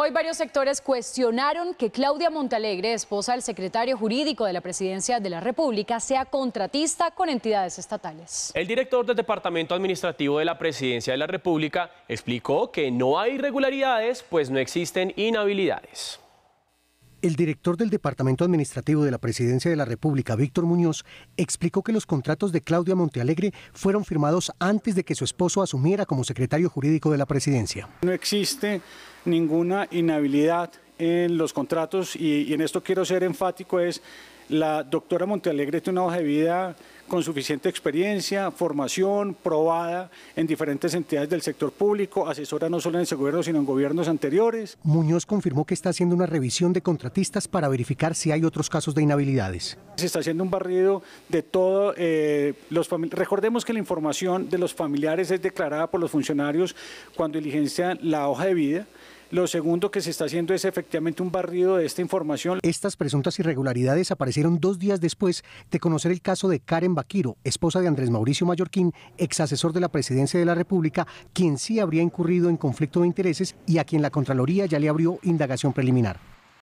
Hoy varios sectores cuestionaron que Claudia Montalegre, esposa del secretario jurídico de la Presidencia de la República, sea contratista con entidades estatales. El director del Departamento Administrativo de la Presidencia de la República explicó que no hay irregularidades, pues no existen inhabilidades. El director del Departamento Administrativo de la Presidencia de la República, Víctor Muñoz, explicó que los contratos de Claudia Montalegre fueron firmados antes de que su esposo asumiera como secretario jurídico de la Presidencia. No existe ninguna inhabilidad en los contratos y, en esto quiero ser enfático es la doctora Montealegre tiene una hoja de vida con suficiente experiencia, formación, probada en diferentes entidades del sector público, asesora no solo en ese gobierno, sino en gobiernos anteriores. Muñoz confirmó que está haciendo una revisión de contratistas para verificar si hay otros casos de inhabilidades. Se está haciendo un barrido de todo. Eh, los Recordemos que la información de los familiares es declarada por los funcionarios cuando diligencian la hoja de vida lo segundo que se está haciendo es efectivamente un barrido de esta información. Estas presuntas irregularidades aparecieron dos días después de conocer el caso de Karen Baquiro, esposa de Andrés Mauricio Mallorquín, ex asesor de la presidencia de la República, quien sí habría incurrido en conflicto de intereses y a quien la Contraloría ya le abrió indagación preliminar.